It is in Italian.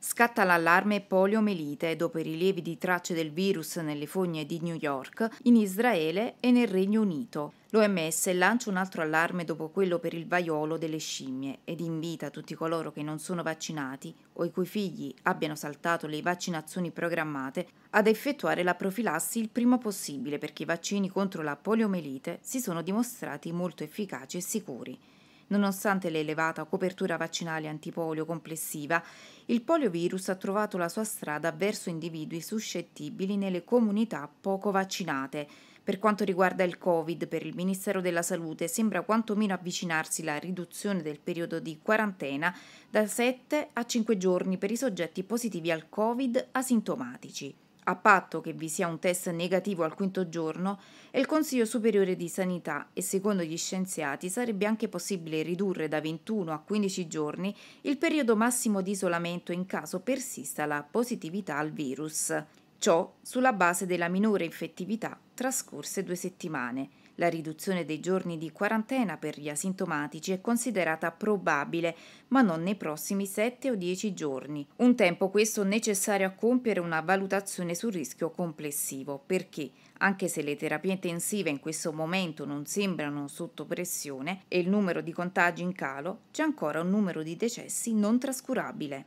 Scatta l'allarme poliomelite dopo i rilievi di tracce del virus nelle fogne di New York, in Israele e nel Regno Unito. L'OMS lancia un altro allarme dopo quello per il vaiolo delle scimmie ed invita tutti coloro che non sono vaccinati o i cui figli abbiano saltato le vaccinazioni programmate ad effettuare la profilassi il prima possibile perché i vaccini contro la poliomelite si sono dimostrati molto efficaci e sicuri. Nonostante l'elevata copertura vaccinale antipolio complessiva, il poliovirus ha trovato la sua strada verso individui suscettibili nelle comunità poco vaccinate. Per quanto riguarda il Covid, per il Ministero della Salute sembra quantomeno avvicinarsi la riduzione del periodo di quarantena da 7 a 5 giorni per i soggetti positivi al Covid asintomatici a patto che vi sia un test negativo al quinto giorno, è il Consiglio Superiore di Sanità e secondo gli scienziati sarebbe anche possibile ridurre da 21 a 15 giorni il periodo massimo di isolamento in caso persista la positività al virus. Ciò sulla base della minore infettività trascorse due settimane. La riduzione dei giorni di quarantena per gli asintomatici è considerata probabile, ma non nei prossimi 7 o 10 giorni. Un tempo questo necessario a compiere una valutazione sul rischio complessivo, perché anche se le terapie intensive in questo momento non sembrano sotto pressione e il numero di contagi in calo, c'è ancora un numero di decessi non trascurabile.